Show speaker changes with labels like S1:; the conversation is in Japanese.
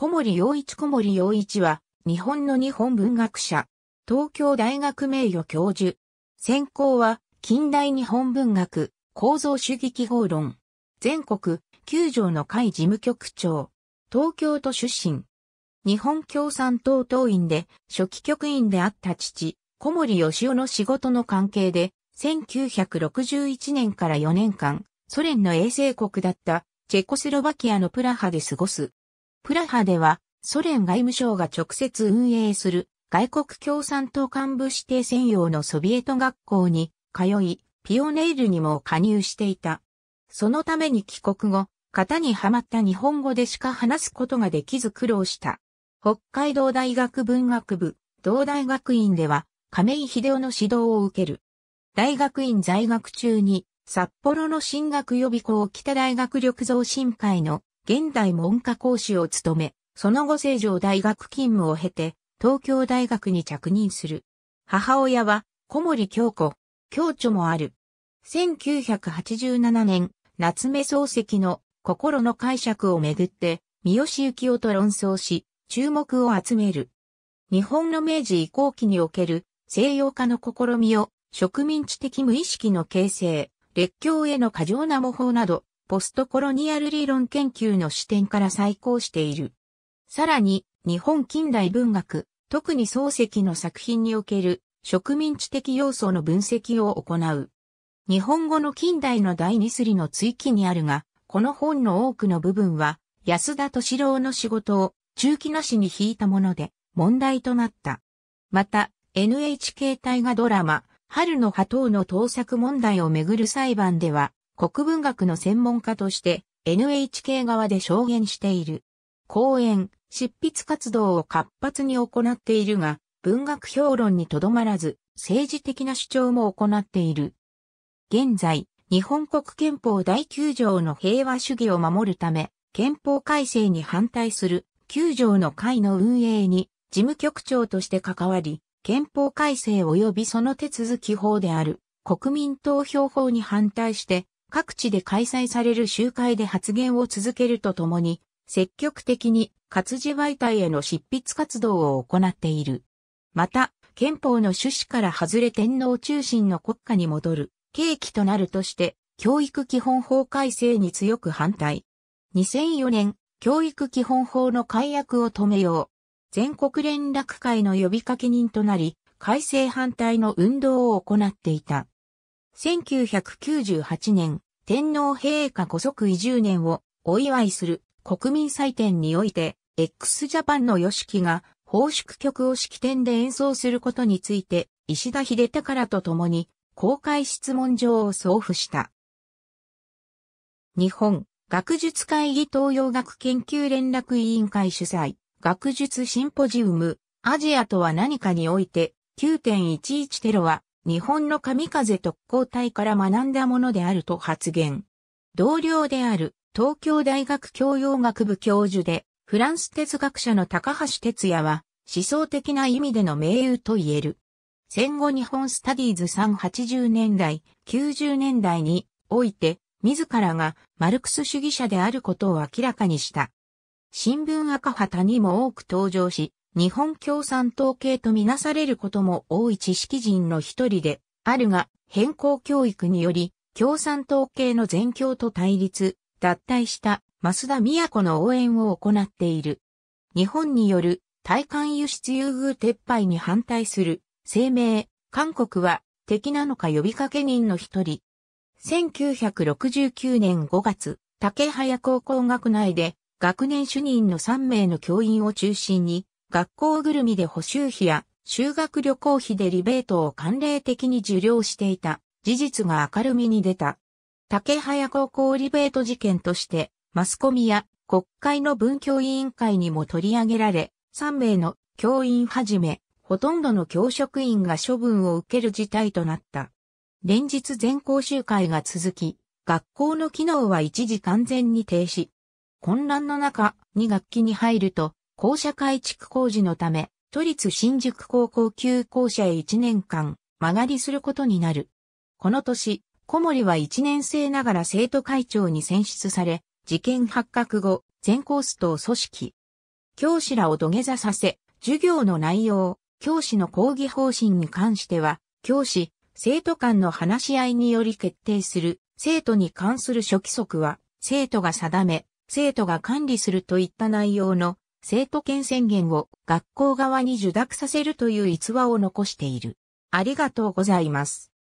S1: 小森洋一小森洋一は、日本の日本文学者、東京大学名誉教授。専攻は、近代日本文学、構造主義記号論。全国、九条の会事務局長。東京都出身。日本共産党党員で、初期局員であった父、小森義夫の仕事の関係で、1961年から4年間、ソ連の衛星国だった、チェコスロバキアのプラハで過ごす。プラハでは、ソ連外務省が直接運営する外国共産党幹部指定専用のソビエト学校に通い、ピオネイルにも加入していた。そのために帰国後、型にはまった日本語でしか話すことができず苦労した。北海道大学文学部、同大学院では、亀井秀夫の指導を受ける。大学院在学中に、札幌の進学予備校北大学力増進会の現代文科講師を務め、その後成城大学勤務を経て、東京大学に着任する。母親は小森京子、京著もある。1987年、夏目漱石の心の解釈をめぐって、三好幸夫と論争し、注目を集める。日本の明治移行期における西洋化の試みを植民地的無意識の形成、列強への過剰な模倣などポストコロニアル理論研究の視点から再考している。さらに、日本近代文学、特に漱石の作品における植民地的要素の分析を行う。日本語の近代の第二すりの追記にあるが、この本の多くの部分は、安田敏郎の仕事を中期なしに引いたもので、問題となった。また、NHK 大河ドラマ、春の波頭の盗作問題をめぐる裁判では、国文学の専門家として NHK 側で証言している。講演、執筆活動を活発に行っているが、文学評論にとどまらず、政治的な主張も行っている。現在、日本国憲法第9条の平和主義を守るため、憲法改正に反対する9条の会の運営に事務局長として関わり、憲法改正及びその手続き法である国民投票法に反対して各地で開催される集会で発言を続けるとともに、積極的に活字媒体への執筆活動を行っている。また、憲法の趣旨から外れ天皇中心の国家に戻る契機となるとして、教育基本法改正に強く反対。2004年、教育基本法の改悪を止めよう。全国連絡会の呼びかけ人となり、改正反対の運動を行っていた。1998年、天皇陛下御即位10年をお祝いする国民祭典において、x ジャパンの吉木が、奉祝曲を式典で演奏することについて、石田秀宝と共に、公開質問状を送付した。日本、学術会議東洋学研究連絡委員会主催、学術シンポジウム、アジアとは何かにおいて、9.11テロは、日本の神風特攻隊から学んだものであると発言。同僚である東京大学教養学部教授でフランス哲学者の高橋哲也は思想的な意味での名誉と言える。戦後日本スタディーズ380年代、90年代において自らがマルクス主義者であることを明らかにした。新聞赤旗にも多く登場し、日本共産党系とみなされることも多い知識人の一人であるが、変更教育により、共産党系の全教と対立、脱退した増田子の応援を行っている。日本による対韓輸出優遇撤廃に反対する声明、韓国は敵なのか呼びかけ人の一人。1969年5月、竹早高校学内で学年主任の3名の教員を中心に学校ぐるみで補修費や修学旅行費でリベートを慣例的に受領していた事実が明るみに出た。竹早高校リベート事件として、マスコミや国会の文教委員会にも取り上げられ、3名の教員はじめ、ほとんどの教職員が処分を受ける事態となった。連日全校集会が続き、学校の機能は一時完全に停止。混乱の中、2学期に入ると、校舎改築工事のため、都立新宿高校級校舎へ1年間、間借りすることになる。この年、小森は1年生ながら生徒会長に選出され、事件発覚後、全コースと組織。教師らを土下座させ、授業の内容、教師の講義方針に関しては、教師、生徒間の話し合いにより決定する、生徒に関する諸規則は、生徒が定め、生徒が管理するといった内容の生徒権宣言を学校側に受諾させるという逸話を残している。ありがとうございます。